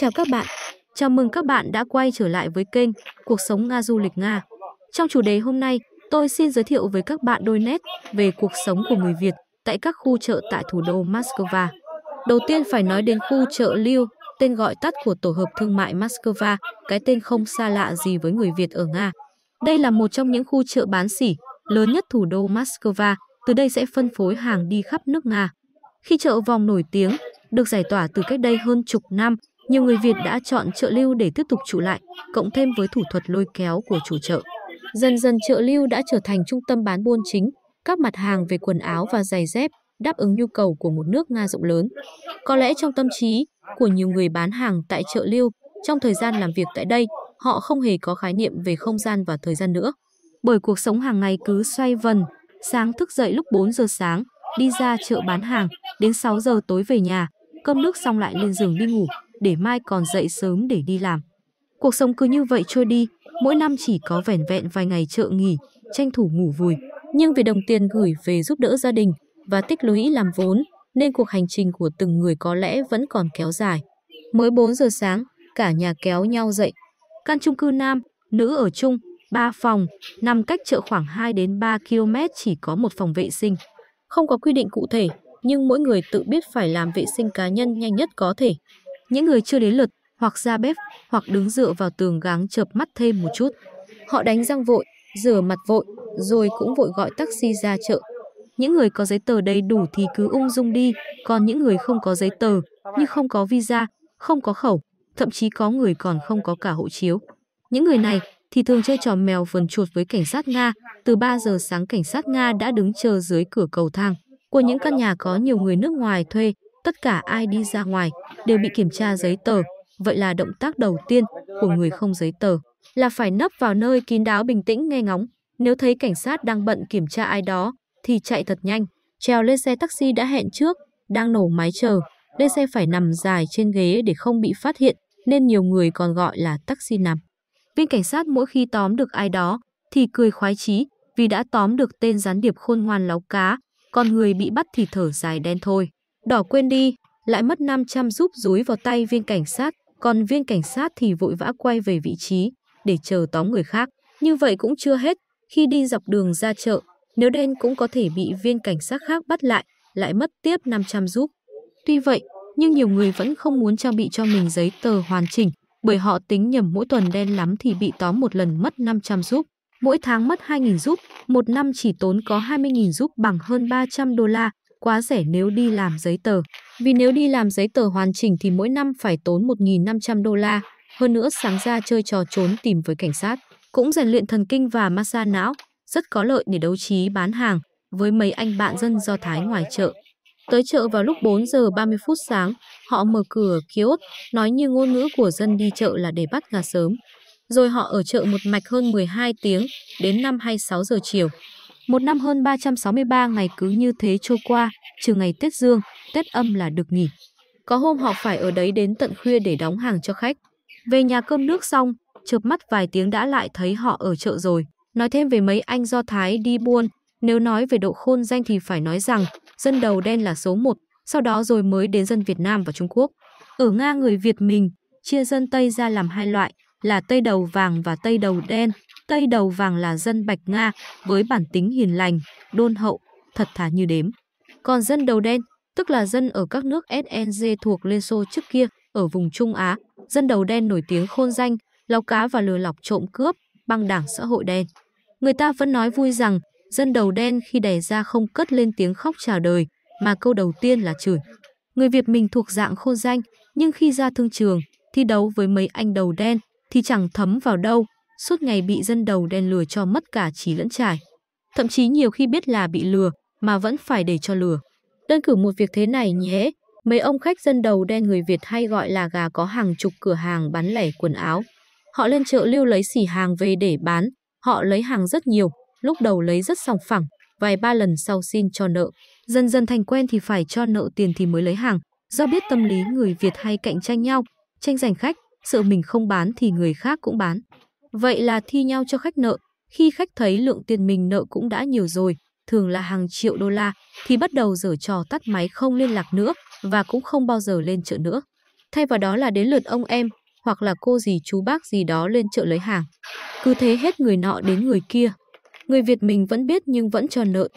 Chào các bạn, chào mừng các bạn đã quay trở lại với kênh Cuộc sống Nga du lịch Nga. Trong chủ đề hôm nay, tôi xin giới thiệu với các bạn đôi nét về cuộc sống của người Việt tại các khu chợ tại thủ đô Moscow. Đầu tiên phải nói đến khu chợ Lưu, tên gọi tắt của tổ hợp thương mại Moscow, cái tên không xa lạ gì với người Việt ở Nga. Đây là một trong những khu chợ bán sỉ lớn nhất thủ đô Moscow, từ đây sẽ phân phối hàng đi khắp nước Nga. Khi chợ vòng nổi tiếng, được giải tỏa từ cách đây hơn chục năm, nhiều người Việt đã chọn chợ lưu để tiếp tục trụ lại, cộng thêm với thủ thuật lôi kéo của chủ chợ. Dần dần chợ lưu đã trở thành trung tâm bán buôn chính, các mặt hàng về quần áo và giày dép đáp ứng nhu cầu của một nước Nga rộng lớn. Có lẽ trong tâm trí của nhiều người bán hàng tại chợ lưu, trong thời gian làm việc tại đây, họ không hề có khái niệm về không gian và thời gian nữa. Bởi cuộc sống hàng ngày cứ xoay vần, sáng thức dậy lúc 4 giờ sáng, đi ra chợ bán hàng, đến 6 giờ tối về nhà, cơm nước xong lại lên giường đi ngủ để mai còn dậy sớm để đi làm. Cuộc sống cứ như vậy trôi đi, mỗi năm chỉ có vẻn vẹn vài ngày chợ nghỉ, tranh thủ ngủ vùi. Nhưng vì đồng tiền gửi về giúp đỡ gia đình và tích lũy làm vốn, nên cuộc hành trình của từng người có lẽ vẫn còn kéo dài. Mới 4 giờ sáng, cả nhà kéo nhau dậy. Căn chung cư nam, nữ ở chung, 3 phòng, nằm cách chợ khoảng 2 đến 3 km chỉ có một phòng vệ sinh. Không có quy định cụ thể, nhưng mỗi người tự biết phải làm vệ sinh cá nhân nhanh nhất có thể. Những người chưa đến lượt hoặc ra bếp hoặc đứng dựa vào tường gáng chợp mắt thêm một chút. Họ đánh răng vội, rửa mặt vội, rồi cũng vội gọi taxi ra chợ. Những người có giấy tờ đầy đủ thì cứ ung dung đi, còn những người không có giấy tờ, như không có visa, không có khẩu, thậm chí có người còn không có cả hộ chiếu. Những người này thì thường chơi trò mèo vườn chuột với cảnh sát Nga. Từ 3 giờ sáng cảnh sát Nga đã đứng chờ dưới cửa cầu thang của những căn nhà có nhiều người nước ngoài thuê, tất cả ai đi ra ngoài đều bị kiểm tra giấy tờ. Vậy là động tác đầu tiên của người không giấy tờ là phải nấp vào nơi kín đáo bình tĩnh nghe ngóng. Nếu thấy cảnh sát đang bận kiểm tra ai đó thì chạy thật nhanh, trèo lên xe taxi đã hẹn trước, đang nổ máy chờ. Lên xe phải nằm dài trên ghế để không bị phát hiện nên nhiều người còn gọi là taxi nằm. Viên cảnh sát mỗi khi tóm được ai đó thì cười khoái chí vì đã tóm được tên gián điệp khôn ngoan láo cá, còn người bị bắt thì thở dài đen thôi. Đỏ quên đi, lại mất 500 giúp dúi vào tay viên cảnh sát, còn viên cảnh sát thì vội vã quay về vị trí để chờ tóm người khác. Như vậy cũng chưa hết, khi đi dọc đường ra chợ, nếu đen cũng có thể bị viên cảnh sát khác bắt lại, lại mất tiếp 500 giúp. Tuy vậy, nhưng nhiều người vẫn không muốn trang bị cho mình giấy tờ hoàn chỉnh, bởi họ tính nhầm mỗi tuần đen lắm thì bị tóm một lần mất 500 giúp. Mỗi tháng mất 2.000 giúp, một năm chỉ tốn có 20.000 giúp bằng hơn 300 đô la, quá rẻ nếu đi làm giấy tờ. Vì nếu đi làm giấy tờ hoàn chỉnh thì mỗi năm phải tốn 1.500 đô la, hơn nữa sáng ra chơi trò trốn tìm với cảnh sát, cũng rèn luyện thần kinh và massage não, rất có lợi để đấu trí bán hàng với mấy anh bạn dân Do Thái ngoài chợ. Tới chợ vào lúc 4 giờ 30 phút sáng, họ mở cửa kiosk, nói như ngôn ngữ của dân đi chợ là để bắt gà sớm. Rồi họ ở chợ một mạch hơn 12 tiếng, đến 5 hay 6 giờ chiều, một năm hơn 363 ngày cứ như thế trôi qua, trừ ngày Tết Dương, Tết âm là được nghỉ. Có hôm họ phải ở đấy đến tận khuya để đóng hàng cho khách. Về nhà cơm nước xong, chợp mắt vài tiếng đã lại thấy họ ở chợ rồi. Nói thêm về mấy anh Do Thái đi buôn, nếu nói về độ khôn danh thì phải nói rằng dân đầu đen là số một, sau đó rồi mới đến dân Việt Nam và Trung Quốc. Ở Nga người Việt mình, chia dân Tây ra làm hai loại là Tây đầu vàng và Tây đầu đen. Cây đầu vàng là dân Bạch Nga với bản tính hiền lành, đôn hậu, thật thà như đếm. Còn dân đầu đen, tức là dân ở các nước SNG thuộc Liên Xô trước kia, ở vùng Trung Á, dân đầu đen nổi tiếng khôn danh, lao cá và lừa lọc trộm cướp, băng đảng xã hội đen. Người ta vẫn nói vui rằng, dân đầu đen khi đẻ ra không cất lên tiếng khóc chào đời, mà câu đầu tiên là chửi. Người Việt mình thuộc dạng khôn danh, nhưng khi ra thương trường, thi đấu với mấy anh đầu đen thì chẳng thấm vào đâu, suốt ngày bị dân đầu đen lừa cho mất cả trí lẫn trải. Thậm chí nhiều khi biết là bị lừa mà vẫn phải để cho lừa. Đơn cử một việc thế này nhé, mấy ông khách dân đầu đen người Việt hay gọi là gà có hàng chục cửa hàng bán lẻ quần áo. Họ lên chợ lưu lấy xỉ hàng về để bán, họ lấy hàng rất nhiều, lúc đầu lấy rất sòng phẳng, vài ba lần sau xin cho nợ. Dần dần thành quen thì phải cho nợ tiền thì mới lấy hàng. Do biết tâm lý người Việt hay cạnh tranh nhau, tranh giành khách, sợ mình không bán thì người khác cũng bán. Vậy là thi nhau cho khách nợ, khi khách thấy lượng tiền mình nợ cũng đã nhiều rồi, thường là hàng triệu đô la, thì bắt đầu dở trò tắt máy không liên lạc nữa và cũng không bao giờ lên chợ nữa. Thay vào đó là đến lượt ông em hoặc là cô gì chú bác gì đó lên chợ lấy hàng. Cứ thế hết người nọ đến người kia. Người Việt mình vẫn biết nhưng vẫn cho nợ.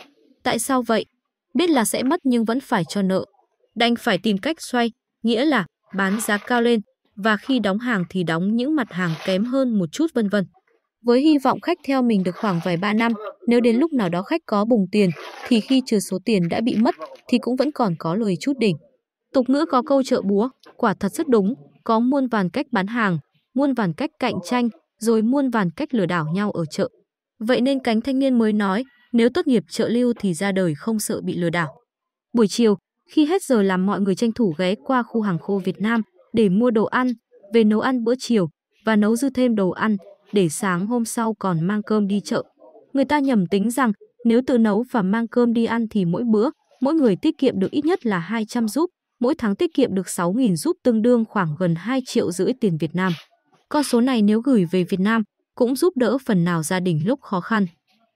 Tại sao vậy? Biết là sẽ mất nhưng vẫn phải cho nợ. Đành phải tìm cách xoay, nghĩa là bán giá cao lên và khi đóng hàng thì đóng những mặt hàng kém hơn một chút vân vân. Với hy vọng khách theo mình được khoảng vài ba năm, nếu đến lúc nào đó khách có bùng tiền thì khi trừ số tiền đã bị mất thì cũng vẫn còn có lời chút đỉnh. Tục ngữ có câu chợ búa, quả thật rất đúng, có muôn vàn cách bán hàng, muôn vàn cách cạnh tranh, rồi muôn vàn cách lừa đảo nhau ở chợ. Vậy nên cánh thanh niên mới nói, nếu tốt nghiệp chợ lưu thì ra đời không sợ bị lừa đảo. Buổi chiều, khi hết giờ làm mọi người tranh thủ ghé qua khu hàng khô Việt Nam để mua đồ ăn, về nấu ăn bữa chiều và nấu dư thêm đồ ăn để sáng hôm sau còn mang cơm đi chợ. Người ta nhầm tính rằng nếu tự nấu và mang cơm đi ăn thì mỗi bữa, mỗi người tiết kiệm được ít nhất là 200 giúp, mỗi tháng tiết kiệm được 6.000 giúp tương đương khoảng gần 2 triệu rưỡi tiền Việt Nam. Con số này nếu gửi về Việt Nam cũng giúp đỡ phần nào gia đình lúc khó khăn.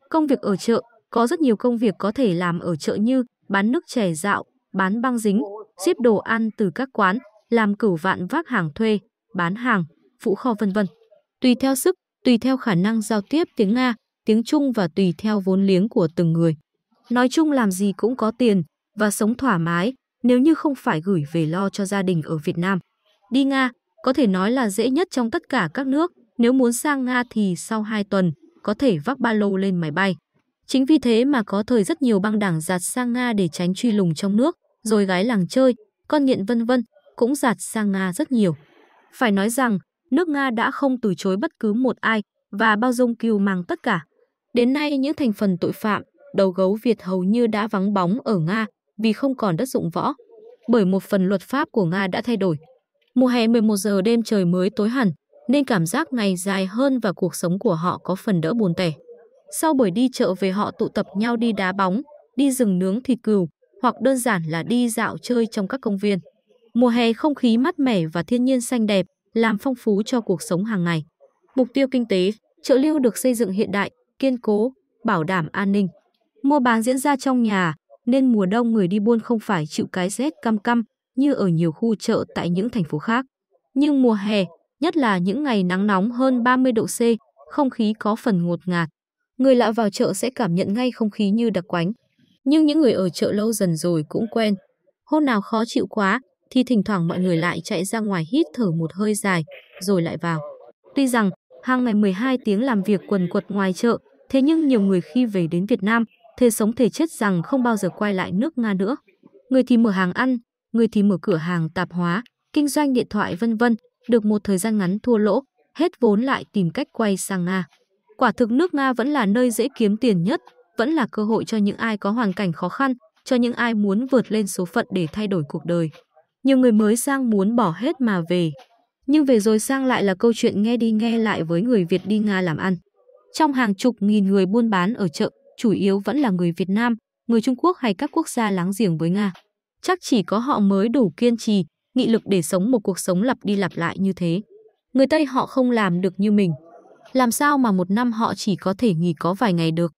Công việc ở chợ, có rất nhiều công việc có thể làm ở chợ như bán nước chè dạo, bán băng dính, ship đồ ăn từ các quán, làm cửu vạn vác hàng thuê, bán hàng, phụ kho vân vân. Tùy theo sức, tùy theo khả năng giao tiếp tiếng Nga, tiếng Trung và tùy theo vốn liếng của từng người. Nói chung làm gì cũng có tiền và sống thoải mái nếu như không phải gửi về lo cho gia đình ở Việt Nam. Đi Nga có thể nói là dễ nhất trong tất cả các nước, nếu muốn sang Nga thì sau 2 tuần có thể vác ba lô lên máy bay. Chính vì thế mà có thời rất nhiều băng đảng giạt sang Nga để tránh truy lùng trong nước, rồi gái làng chơi, con nghiện vân vân, cũng giạt sang Nga rất nhiều. Phải nói rằng, nước Nga đã không từ chối bất cứ một ai và bao dung kiêu mang tất cả. Đến nay, những thành phần tội phạm, đầu gấu Việt hầu như đã vắng bóng ở Nga vì không còn đất dụng võ, bởi một phần luật pháp của Nga đã thay đổi. Mùa hè 11 giờ đêm trời mới tối hẳn, nên cảm giác ngày dài hơn và cuộc sống của họ có phần đỡ buồn tẻ. Sau buổi đi chợ về họ tụ tập nhau đi đá bóng, đi rừng nướng thịt cừu, hoặc đơn giản là đi dạo chơi trong các công viên. Mùa hè không khí mát mẻ và thiên nhiên xanh đẹp làm phong phú cho cuộc sống hàng ngày. Mục tiêu kinh tế, chợ Lưu được xây dựng hiện đại, kiên cố, bảo đảm an ninh. Mua bán diễn ra trong nhà nên mùa đông người đi buôn không phải chịu cái rét căm căm như ở nhiều khu chợ tại những thành phố khác. Nhưng mùa hè, nhất là những ngày nắng nóng hơn 30 độ C, không khí có phần ngột ngạt. Người lạ vào chợ sẽ cảm nhận ngay không khí như đặc quánh. Nhưng những người ở chợ lâu dần rồi cũng quen. Hôm nào khó chịu quá, thì thỉnh thoảng mọi người lại chạy ra ngoài hít thở một hơi dài, rồi lại vào. Tuy rằng, hàng ngày 12 tiếng làm việc quần quật ngoài chợ, thế nhưng nhiều người khi về đến Việt Nam, thề sống thề chết rằng không bao giờ quay lại nước Nga nữa. Người thì mở hàng ăn, người thì mở cửa hàng tạp hóa, kinh doanh điện thoại vân vân, được một thời gian ngắn thua lỗ, hết vốn lại tìm cách quay sang Nga. Quả thực nước Nga vẫn là nơi dễ kiếm tiền nhất, vẫn là cơ hội cho những ai có hoàn cảnh khó khăn, cho những ai muốn vượt lên số phận để thay đổi cuộc đời. Nhiều người mới sang muốn bỏ hết mà về. Nhưng về rồi sang lại là câu chuyện nghe đi nghe lại với người Việt đi Nga làm ăn. Trong hàng chục nghìn người buôn bán ở chợ, chủ yếu vẫn là người Việt Nam, người Trung Quốc hay các quốc gia láng giềng với Nga. Chắc chỉ có họ mới đủ kiên trì, nghị lực để sống một cuộc sống lặp đi lặp lại như thế. Người Tây họ không làm được như mình. Làm sao mà một năm họ chỉ có thể nghỉ có vài ngày được?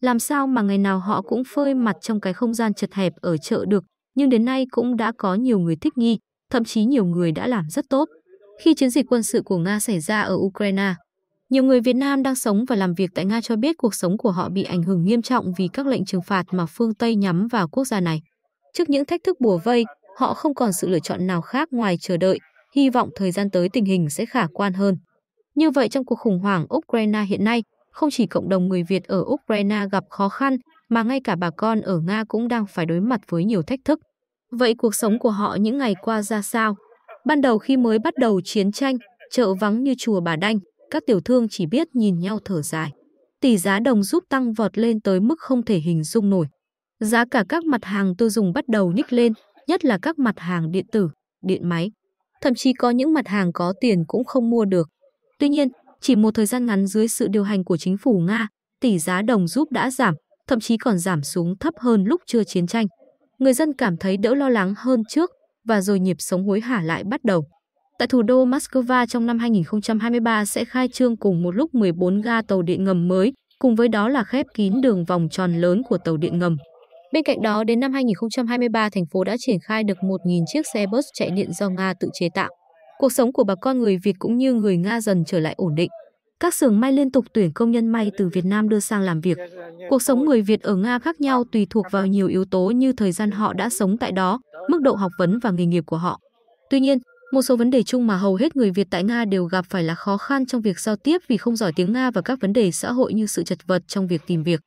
Làm sao mà ngày nào họ cũng phơi mặt trong cái không gian chật hẹp ở chợ được, nhưng đến nay cũng đã có nhiều người thích nghi, thậm chí nhiều người đã làm rất tốt. Khi chiến dịch quân sự của Nga xảy ra ở Ukraine, nhiều người Việt Nam đang sống và làm việc tại Nga cho biết cuộc sống của họ bị ảnh hưởng nghiêm trọng vì các lệnh trừng phạt mà phương Tây nhắm vào quốc gia này. Trước những thách thức bùa vây, họ không còn sự lựa chọn nào khác ngoài chờ đợi, hy vọng thời gian tới tình hình sẽ khả quan hơn. Như vậy trong cuộc khủng hoảng Ukraine hiện nay, không chỉ cộng đồng người Việt ở Ukraine gặp khó khăn mà ngay cả bà con ở Nga cũng đang phải đối mặt với nhiều thách thức. Vậy cuộc sống của họ những ngày qua ra sao? Ban đầu khi mới bắt đầu chiến tranh, chợ vắng như chùa Bà Đanh, các tiểu thương chỉ biết nhìn nhau thở dài. Tỷ giá đồng rút tăng vọt lên tới mức không thể hình dung nổi. Giá cả các mặt hàng tiêu dùng bắt đầu nhích lên, nhất là các mặt hàng điện tử, điện máy. Thậm chí có những mặt hàng có tiền cũng không mua được. Tuy nhiên, chỉ một thời gian ngắn dưới sự điều hành của chính phủ Nga, tỷ giá đồng rúp đã giảm, thậm chí còn giảm xuống thấp hơn lúc chưa chiến tranh. Người dân cảm thấy đỡ lo lắng hơn trước và rồi nhịp sống hối hả lại bắt đầu. Tại thủ đô Moscow trong năm 2023 sẽ khai trương cùng một lúc 14 ga tàu điện ngầm mới, cùng với đó là khép kín đường vòng tròn lớn của tàu điện ngầm. Bên cạnh đó, đến năm 2023, thành phố đã triển khai được 1.000 chiếc xe bus chạy điện do Nga tự chế tạo. Cuộc sống của bà con người Việt cũng như người Nga dần trở lại ổn định. Các xưởng may liên tục tuyển công nhân may từ Việt Nam đưa sang làm việc. Cuộc sống người Việt ở Nga khác nhau tùy thuộc vào nhiều yếu tố như thời gian họ đã sống tại đó, mức độ học vấn và nghề nghiệp của họ. Tuy nhiên, một số vấn đề chung mà hầu hết người Việt tại Nga đều gặp phải là khó khăn trong việc giao tiếp vì không giỏi tiếng Nga và các vấn đề xã hội như sự chật vật trong việc tìm việc.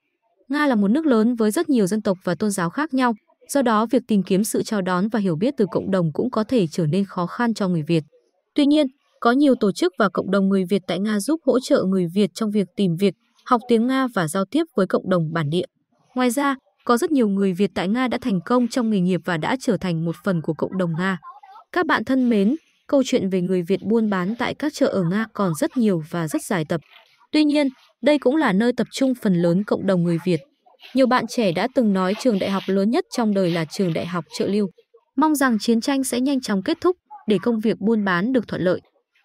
Nga là một nước lớn với rất nhiều dân tộc và tôn giáo khác nhau, do đó việc tìm kiếm sự chào đón và hiểu biết từ cộng đồng cũng có thể trở nên khó khăn cho người Việt. Tuy nhiên, có nhiều tổ chức và cộng đồng người Việt tại Nga giúp hỗ trợ người Việt trong việc tìm việc, học tiếng Nga và giao tiếp với cộng đồng bản địa. Ngoài ra, có rất nhiều người Việt tại Nga đã thành công trong nghề nghiệp và đã trở thành một phần của cộng đồng Nga. Các bạn thân mến, câu chuyện về người Việt buôn bán tại các chợ ở Nga còn rất nhiều và rất dài tập. Tuy nhiên, đây cũng là nơi tập trung phần lớn cộng đồng người Việt. Nhiều bạn trẻ đã từng nói trường đại học lớn nhất trong đời là trường đại học Trợ Lưu. Mong rằng chiến tranh sẽ nhanh chóng kết thúc để công việc buôn bán được thuận lợi.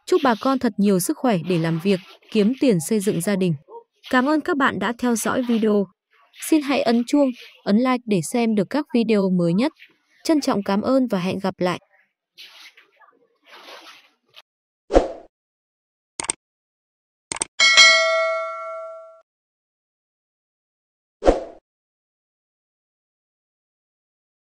Chúc bà con thật nhiều sức khỏe để làm việc, kiếm tiền xây dựng gia đình. Cảm ơn các bạn đã theo dõi video. Xin hãy ấn chuông, ấn like để xem được các video mới nhất. Trân trọng cảm ơn và hẹn gặp lại.